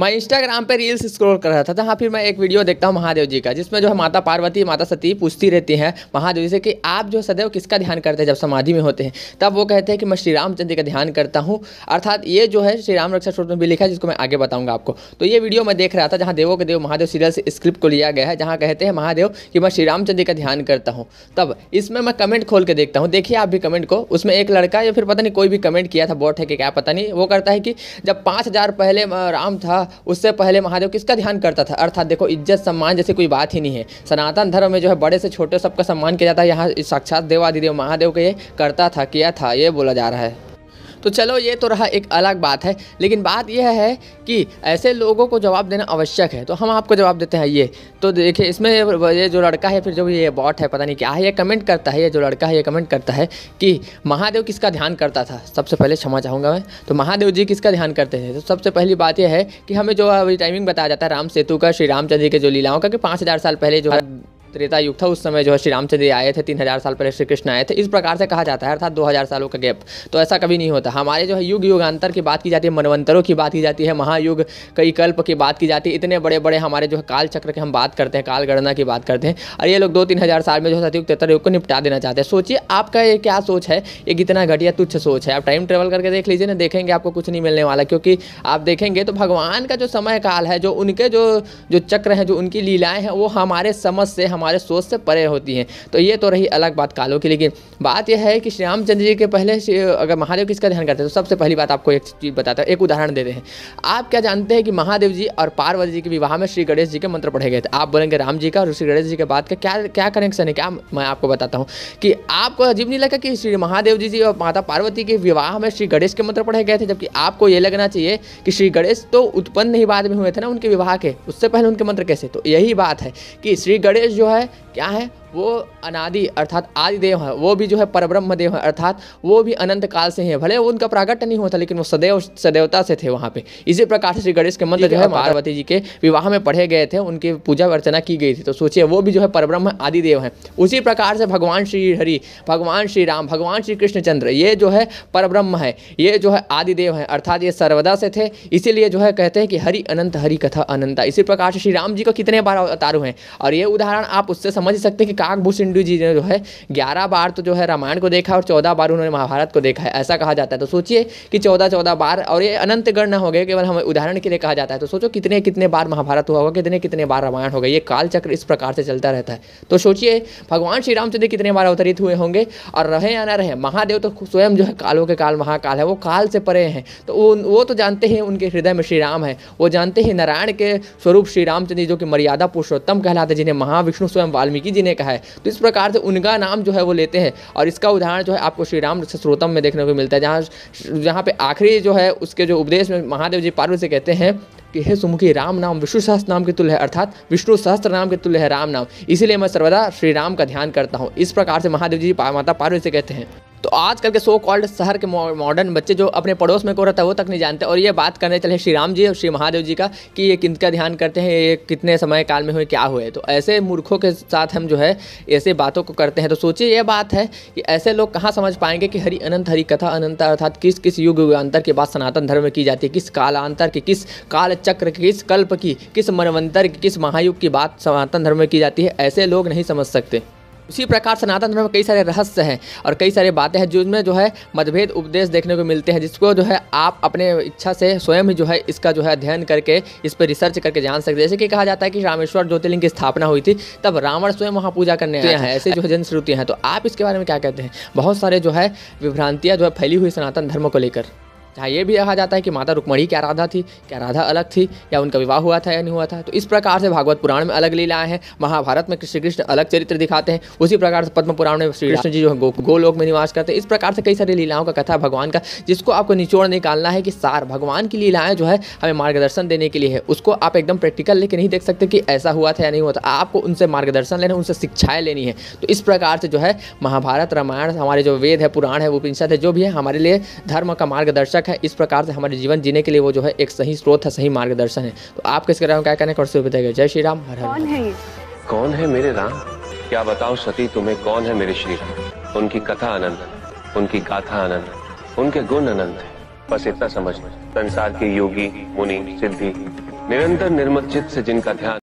मैं इंस्टाग्राम पे reels scroll कर रहा था जहाँ तो फिर मैं एक वीडियो देखता हूँ महादेव जी का जिसमें जो है माता पार्वती माता सती पूछती रहती हैं महादेव जी से कि आप जो सदैव किसका ध्यान करते हैं जब समाधि में होते हैं तब वो कहते हैं कि मैं श्री रामचंद्र का ध्यान करता हूँ अर्थात ये जो है श्री राम रक्षा स्रोत में भी लिखा है जिसको मैं आगे बताऊँगा आपको तो ये वीडियो मैं देख रहा था जहाँ देवों के देव महादेव सीरियल से स्क्रिप्ट को लिया गया है जहाँ कहते हैं महादेव कि मैं श्री रामचंद्र का ध्यान करता हूँ तब इसमें मैं कमेंट खोल के देखता हूँ देखिए आप भी कमेंट को उसमें एक लड़का या फिर पता नहीं कोई भी कमेंट किया था बॉट है कि क्या पता नहीं वो करता है कि जब पाँच पहले राम था था उससे पहले महादेव किसका ध्यान करता था अर्थात देखो इज्जत सम्मान जैसी कोई बात ही नहीं है सनातन धर्म में जो है बड़े से छोटे सबका सम्मान किया जाता है यहाँ साक्षात देवादिदेव महादेव के ये करता था किया था ये बोला जा रहा है तो चलो ये तो रहा एक अलग बात है लेकिन बात यह है कि ऐसे लोगों को जवाब देना आवश्यक है तो हम आपको जवाब देते हैं ये तो देखिए इसमें ये जो लड़का है फिर जो ये बॉट है पता नहीं क्या है ये कमेंट करता है ये जो लड़का है ये कमेंट करता है कि महादेव किसका ध्यान करता था सबसे पहले क्षमा चाहूँगा मैं तो महादेव जी किसका ध्यान करते थे तो सबसे पहली बात यह है कि हमें जो टाइमिंग बताया जाता है राम सेतु का श्री रामचंद्र जी के जो लीलाओं का कि पाँच साल पहले जो त्रेता युग था उस समय जो है श्री रामचंद्र आए थे तीन हज़ार साल पहले श्री कृष्ण आए थे इस प्रकार से कहा जाता है अर्थात दो हज़ार सालों का गैप तो ऐसा कभी नहीं होता हमारे जो है युग युगांतर की बात की जाती है मनवंतरों की बात की जाती है महायुग कई कल्प की बात की जाती है इतने बड़े बड़े हमारे जो है काल चक्र की हम बात करते हैं काल गणना की बात करते हैं और ये लोग दो तीन हज़ार साल में जो है सतयुग तेतर युग को निपटा देना चाहते हैं सोचिए आपका ये क्या सोच है ये कितना घटिया तुच्छ सोच है आप टाइम ट्रेवल करके देख लीजिए ना देखेंगे आपको कुछ नहीं मिलने वाला क्योंकि आप देखेंगे तो भगवान का जो समय काल है जो उनके जो जो चक्र हैं जो उनकी लीलाएँ हैं वो हमारे समझ से हमारे हमारे सोच से परे होती हैं तो ये तो रही अलग बात कालों की लेकिन बात यह है कि श्री रामचंद्र जी के पहले अगर महादेव किसका ध्यान करते हैं तो सबसे पहली बात आपको एक चीज़ बताता है एक उदाहरण देते हैं आप क्या जानते हैं कि महादेव जी और पार्वती जी के विवाह में श्री गणेश जी के मंत्र पढ़े गए थे आप बोलेंगे राम जी का और श्री गणेश जी के बाद का क्या क्या कनेक्शन है क्या मैं आपको बताता हूँ कि आपको अजीब नहीं लगा कि श्री महादेव जी जी और माता पार्वती के विवाह में श्री गणेश के मंत्र पढ़े गए थे जबकि आपको ये लगना चाहिए कि श्री गणेश तो उत्पन्न ही बाद में हुए थे ना उनके विवाह के उससे पहले उनके मंत्र कैसे तो यही बात है कि श्री गणेश जो है है क्या है वो अनादि अर्थात आदिदेव है वो भी जो है परब्रह्म देव है अर्थात वो भी अनंत काल से हैं भले उनका प्रागट नहीं होता लेकिन वो सदैव सदैवता से थे वहाँ पे इसी प्रकार से श्री गणेश के मंत्र जो है पार्वती जी के विवाह में पढ़े गए थे उनकी पूजा अर्चना की गई थी तो सोचिए वो भी जो है परब्रह्म आदिदेव है उसी प्रकार से भगवान श्री हरि भगवान श्री राम भगवान श्री कृष्णचंद्र ये जो है परब्रह्म है ये जो है आदिदेव है अर्थात ये सर्वदा से थे इसीलिए जो है कहते हैं कि हरि अनंत हरि कथा अनंता इसी प्रकार से श्री राम जी का कितने बार अवतारू हैं और ये उदाहरण आप उससे समझ सकते हैं कि भू सिंधु जी ने जो है ग्यारह बार तो जो है रामायण को देखा और चौदह बार उन्होंने महाभारत को देखा है ऐसा कहा जाता है तो सोचिए कि चौदह चौदह बार और ये अनंत गणना हो गए केवल हमें उदाहरण के लिए कहा जाता है तो सोचो कितने कितने बार महाभारत हुआ होगा कितने कितने बार रामायण होगा ये कालचक्र इस प्रकार से चलता रहता है तो सोचिए भगवान श्री रामचंद्र कितने बार अवतरित हुए होंगे और रहे या ना रहे महादेव तो स्वयं जो है कालों के काल महाकाल है वो काल से परे हैं तो वो तो जानते हैं उनके हृदय में श्री राम है वो जानते हैं नारायण के स्वरूप श्री रामचंद्र जो कि मर्यादा पुरुषोत्तम कहलाते जिन्हें महाविष्णु स्वयं वाल्मीकि जी ने कहा है तो इस प्रकार से उनका नाम जो है वो लेते हैं और इसका उदाहरण जो है आपको श्री राम स्रोतम में देखने को मिलता है जहाँ जहाँ पे आखिरी जो है उसके जो उपदेश में महादेव जी पार्वती से कहते हैं कि हे सुमुखी राम नाम विष्णु सहस्त्र नाम के तुल्य है अर्थात विष्णु सहस्त्र नाम के तुल्य है राम नाम इसीलिए मैं सर्वदा श्री राम का ध्यान करता हूँ इस प्रकार से महादेव जी माता पार्वती से कहते हैं तो आजकल के सो कॉल्ड शहर के मॉडर्न बच्चे जो अपने पड़ोस में को रहता है वो तक नहीं जानते और ये बात करने चले श्री राम जी और श्री महादेव जी का कि ये किन का ध्यान करते हैं ये कितने समय काल में हुए क्या हुए तो ऐसे मूर्खों के साथ हम जो है ऐसे बातों को करते हैं तो सोचिए ये बात है कि ऐसे लोग कहाँ समझ पाएंगे कि हरि अनंत हरि कथा अनंत अर्थात किस किस युग अंतर के बाद सनातन धर्म में की जाती है किस कालांतर की किस काल चक्र की किस कल्प की किस मनवंतर की किस महायुग की बात सनातन धर्म में की जाती है ऐसे लोग नहीं समझ सकते उसी प्रकार सनातन धर्म में कई सारे रहस्य हैं और कई सारी बातें हैं जिनमें जो है मतभेद उपदेश देखने को मिलते हैं जिसको जो है आप अपने इच्छा से स्वयं ही जो है इसका जो है अध्ययन करके इस पर रिसर्च करके जान सकते हैं जैसे कि कहा जाता है कि रामेश्वर ज्योतिर्लिंग की स्थापना हुई थी तब रावण स्वयं वहाँ पूजा करने आए तो हैं ऐसे जो है जनश्रुतियाँ हैं तो आप इसके बारे में क्या कहते हैं बहुत सारे जो है विभ्रांतियाँ जो है फैली हुई सनातन धर्म को लेकर जहाँ ये भी कहा जाता है कि माता रुक्मणी क्या राधा थी क्या राधा अलग थी या उनका विवाह हुआ था या नहीं हुआ था तो इस प्रकार से भागवत पुराण में अलग लीलाएं हैं महाभारत में श्री कृष्ण अलग चरित्र दिखाते हैं उसी प्रकार से पद्म पुराण में श्री कृष्ण जी जो है गोलोक में निवास करते हैं इस प्रकार से कई सारी लीलाओं का कथा भगवान का जिसको आपको निचोड़ निकालना है कि सार भगवान की लीलाएँ जो है हमें मार्गदर्शन देने के लिए है उसको आप एकदम प्रैक्टिकल लेके नहीं देख सकते कि ऐसा हुआ था या नहीं हुआ था आपको उनसे मार्गदर्शन लेना उनसे शिक्षाएं लेनी है तो इस प्रकार से जो है महाभारत रामायण हमारे जो वेद है पुराण है उपनिषद है जो भी है हमारे लिए धर्म का मार्गदर्शक प्रेरक है इस प्रकार से हमारे जीवन जीने के लिए वो जो है एक सही स्रोत है सही मार्गदर्शन है तो आपके इसके बारे में क्या कहने कौन बताएगा जय श्री राम हर कौन है कौन है मेरे राम क्या बताओ सती तुम्हें कौन है मेरे श्री राम उनकी कथा आनंद उनकी गाथा आनंद उनके गुण अनंत है बस इतना समझ संसार के योगी मुनि सिद्धि निरंतर निर्मत चित्त से जिनका ध्यान